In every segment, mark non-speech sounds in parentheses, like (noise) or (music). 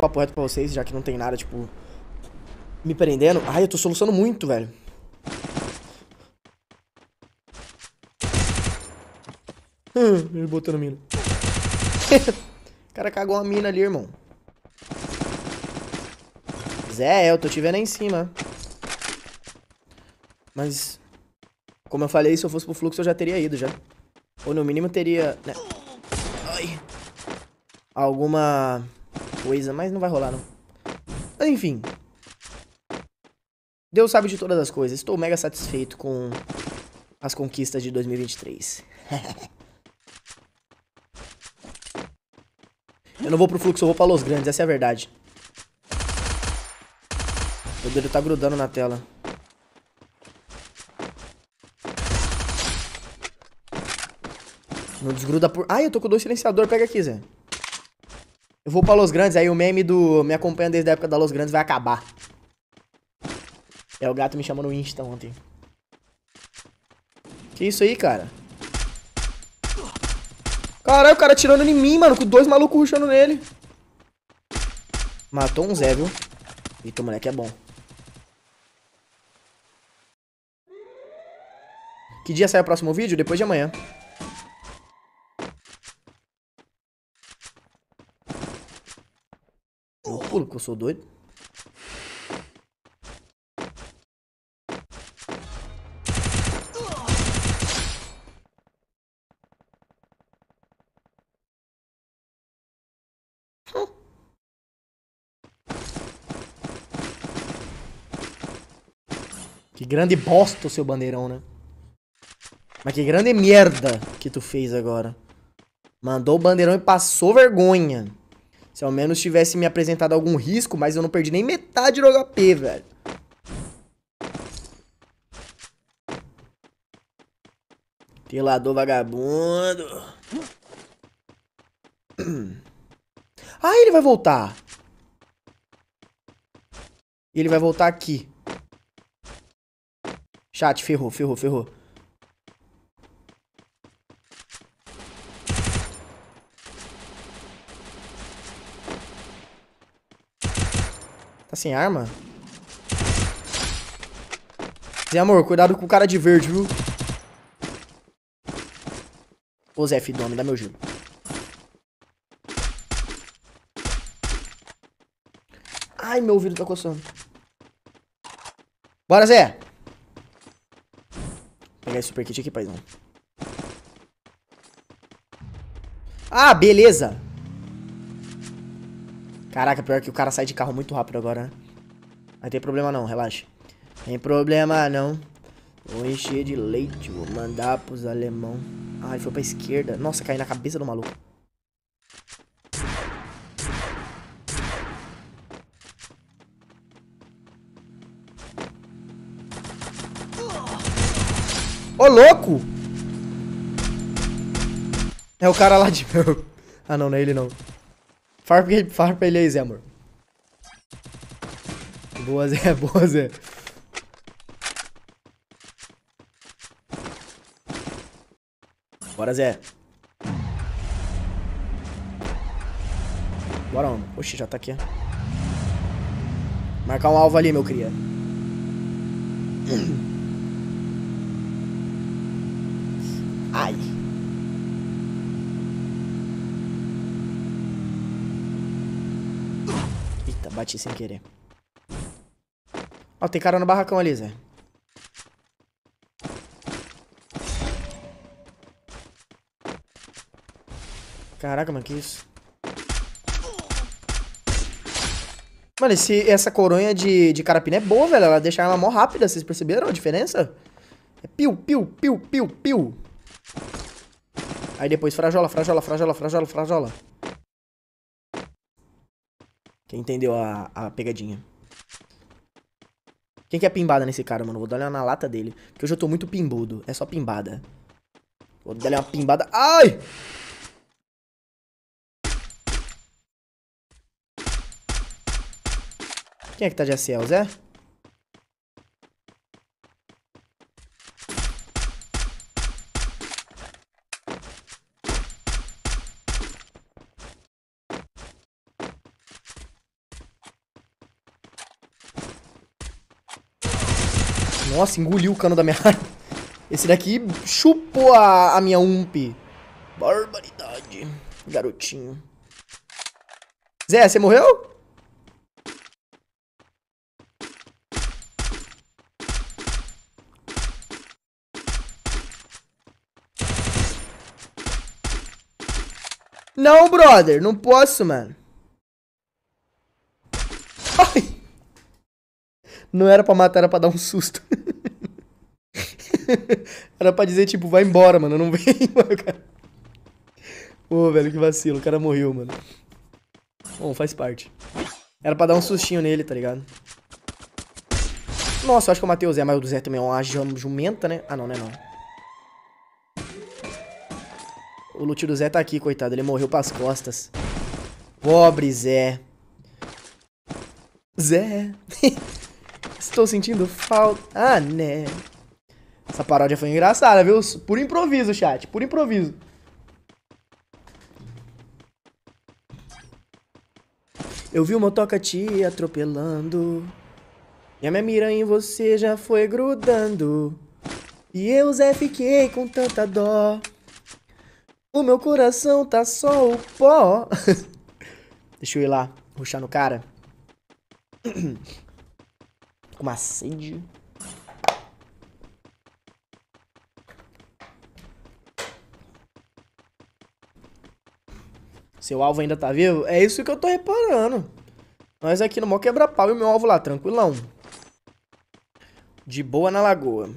papo reto pra vocês, já que não tem nada, tipo, me prendendo. Ai, eu tô soluçando muito, velho. Hum, ele botando mina. (laughs) o cara cagou uma mina ali, irmão. Zé, eu tô te vendo aí em cima. Mas, como eu falei, se eu fosse pro fluxo eu já teria ido, já. Ou no mínimo teria... Né? Ai. Alguma coisa, mas não vai rolar não. Enfim. Deus sabe de todas as coisas. Estou mega satisfeito com as conquistas de 2023. (laughs) eu não vou pro fluxo, eu vou pra Los Grandes, essa é a verdade. Meu dedo tá grudando na tela. Não desgruda por... Ai, eu tô com dois silenciador. Pega aqui, Zé. Eu vou pra Los Grandes, aí o meme do me acompanha desde a época da Los Grandes vai acabar. É, o gato me chamou no Insta ontem. Que isso aí, cara? Caralho, o cara atirando em mim, mano, com dois malucos ruxando nele. Matou um Zé, viu? Eita, moleque é bom. Que dia sai o próximo vídeo? Depois de amanhã. que eu sou doido. Que grande bosta o seu bandeirão, né? Mas que grande merda que tu fez agora. Mandou o bandeirão e passou vergonha. Se ao menos tivesse me apresentado algum risco, mas eu não perdi nem metade do HP, velho. Telador vagabundo. (clears throat) Ah, ele vai voltar. Ele vai voltar aqui. Chat, ferrou, ferrou, ferrou. sem arma? Zé Amor, cuidado com o cara de verde, viu? Ô Zé, filho do homem, dá meu giro. Ai, meu ouvido tá coçando. Bora, Zé! Vou pegar esse super kit aqui, paizão. Ah, beleza! Caraca, pior que o cara sai de carro muito rápido agora, né? Mas tem problema não, relaxa. Tem problema não. Vou encher de leite, vou mandar pros alemão. Ah, ele foi pra esquerda. Nossa, caiu na cabeça do maluco. Ô, louco! É o cara lá de... ah, não, não é ele não. Farpa ele, fala ele aí, Zé, amor. Boa, Zé, (laughs) boa, Zé. Bora, Zé. Bora, homem. Oxi, já tá aqui. Marcar um alvo ali, meu cria. (clears throat) bati sem querer. Ó, tem cara no barracão ali, Zé. Caraca, mano, que isso? Mano, esse, essa coronha de, de carapina é boa, velho. Ela deixa a arma mó rápida, vocês perceberam a diferença? É piu, piu, piu, piu, piu. Aí depois frajola, frajola, frajola, frajola, frajola. Quem entendeu a, a pegadinha. Quem quer pimbada nesse cara, mano? Vou dar uma na lata dele. Porque hoje eu tô muito pimbudo. É só pimbada. Vou dar uma pimbada. Ai! Quem é que tá de ACL, Zé? Nossa, engoliu o cano da minha arma. (laughs) Esse daqui chupou a, a minha ump. Barbaridade. Garotinho. Zé, você morreu? Não, brother. Não posso, mano. Ai. Não era pra matar, era pra dar um susto. (laughs) (laughs) Era pra dizer, tipo, vai embora, mano, não vem, (laughs) mano, cara. velho, que vacilo, o cara morreu, mano. Bom, faz parte. Era pra dar um sustinho nele, tá ligado? Nossa, acho que eu matei o Zé, mas o Zé também é uma jumenta, né? Ah, não, não é não. O loot do Zé tá aqui, coitado. Ele morreu pras costas. Pobre Zé. Zé. (laughs) Estou sentindo falta... Ah, né? Essa paródia foi engraçada, viu? Por improviso, chat. Por improviso. Eu vi o motoca te atropelando. E a minha mira em você já foi grudando. E eu, Zé, fiquei com tanta dó. O meu coração tá só o pó. (laughs) Deixa eu ir lá, ruxar no cara. com (clears throat) uma sede. Seu alvo ainda tá vivo? É isso que eu tô reparando. Nós aqui no mó quebra-pau e meu alvo lá, tranquilão. De boa na lagoa.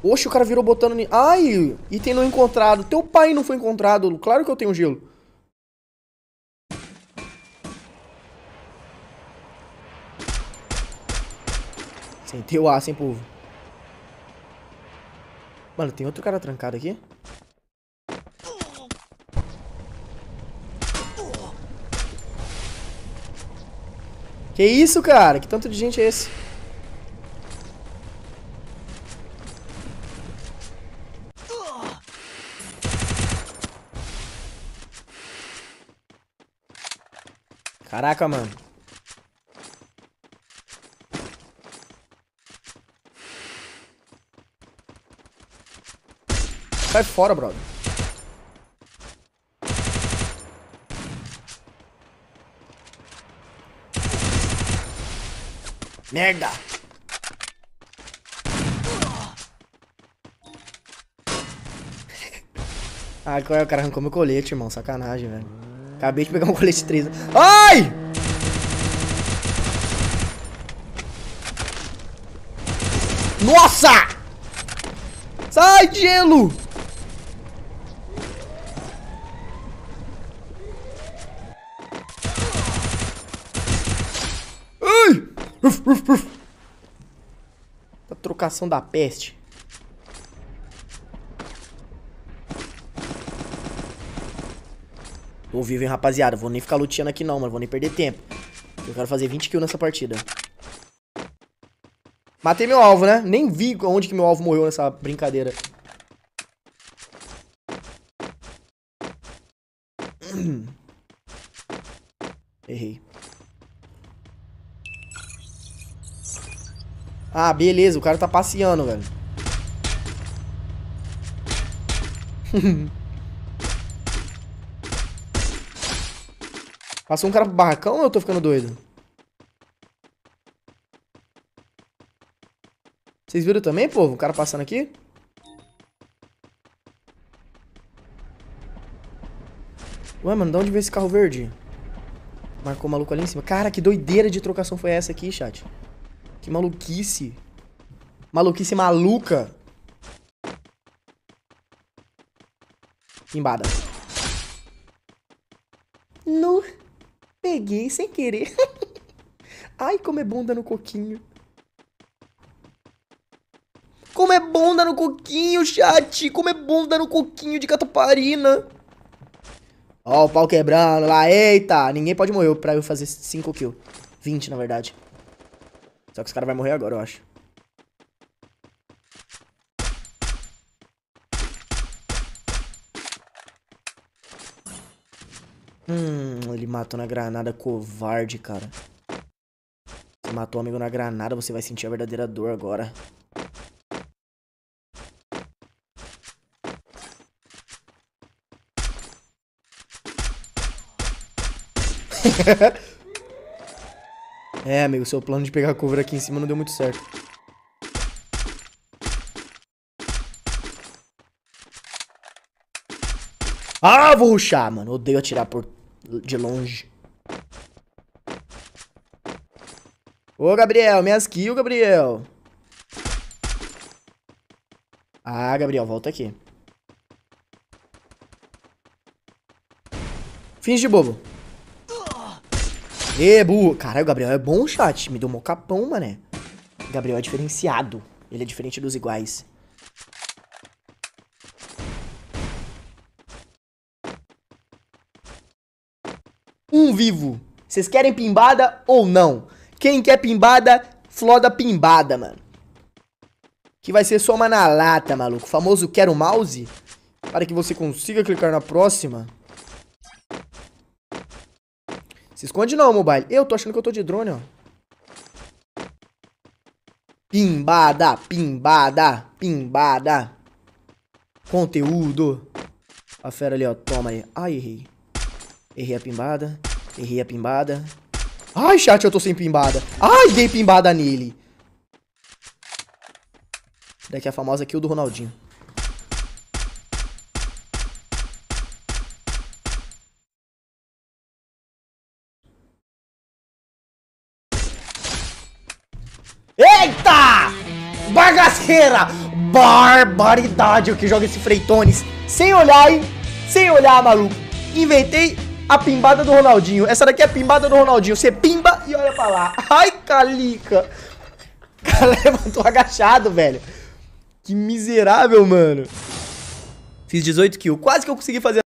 Oxe, o cara virou botando... Ai, item não encontrado. Teu pai não foi encontrado. Claro que eu tenho gelo. Sem teu aço, hein, povo. Mano, tem outro cara trancado aqui? Que isso, cara? Que tanto de gente é esse? Caraca, mano. Sai fora, brother. Merda! Ah, qual é o cara arrancou meu colete, irmão. Sacanagem, velho. Acabei de pegar um colete 3. Ai! Nossa! Sai, gelo! Uf, uf, uf. A trocação da peste. Tô vivo, hein, rapaziada. Vou nem ficar lutando aqui não, mano. Vou nem perder tempo. Eu quero fazer 20 kills nessa partida. Matei meu alvo, né? Nem vi onde que meu alvo morreu nessa brincadeira. (clears throat) Errei. Ah, beleza, o cara tá passeando, velho. (laughs) Passou um cara pro barracão ou eu tô ficando doido? Vocês viram também, povo? Um cara passando aqui? Ué, mano, de onde veio esse carro verde? Marcou o maluco ali em cima. Cara, que doideira de trocação foi essa aqui, chat? Que maluquice. Maluquice maluca. Embada. No. Peguei sem querer. (laughs) Ai, como é bunda no coquinho. Como é bunda no coquinho, chat. Como é bunda no coquinho de cataparina. Ó, o pau quebrando lá. Eita, ninguém pode morrer pra eu fazer 5 kills. 20, na verdade. Só que os caras vão morrer agora, eu acho. Hum, ele matou na granada, covarde, cara. Você matou o amigo na granada, você vai sentir a verdadeira dor agora. (laughs) É, amigo, seu plano de pegar cover aqui em cima não deu muito certo. Ah, vou ruxar, mano. Odeio atirar por de longe. Ô, Gabriel, minhas kills, Gabriel. Ah, Gabriel, volta aqui. Finge de bobo. Ê, burro. Caralho, o Gabriel é bom, chat. Me deu um capão, mané. O Gabriel é diferenciado. Ele é diferente dos iguais. Um vivo. Vocês querem pimbada ou não? Quem quer pimbada, floda pimbada, mano. Que vai ser só uma na lata, maluco. O famoso quero mouse. Para que você consiga clicar na próxima. Se esconde não, mobile. Eu tô achando que eu tô de drone, ó. Pimbada, pimbada, pimbada. Conteúdo. A fera ali, ó. Toma aí. Ai, errei. Errei a pimbada. Errei a pimbada. Ai, chat, eu tô sem pimbada. Ai, dei pimbada nele. Daqui a famosa kill do Ronaldinho. bagaceira, barbaridade. Eu que jogo esse Freitones sem olhar, hein? Sem olhar, maluco. Inventei a pimbada do Ronaldinho. Essa daqui é a pimbada do Ronaldinho. Você pimba e olha pra lá. (laughs) Ai, calica. Cara, (laughs) levantou agachado, velho. Que miserável, mano. Fiz 18 kills. Quase que eu consegui fazer...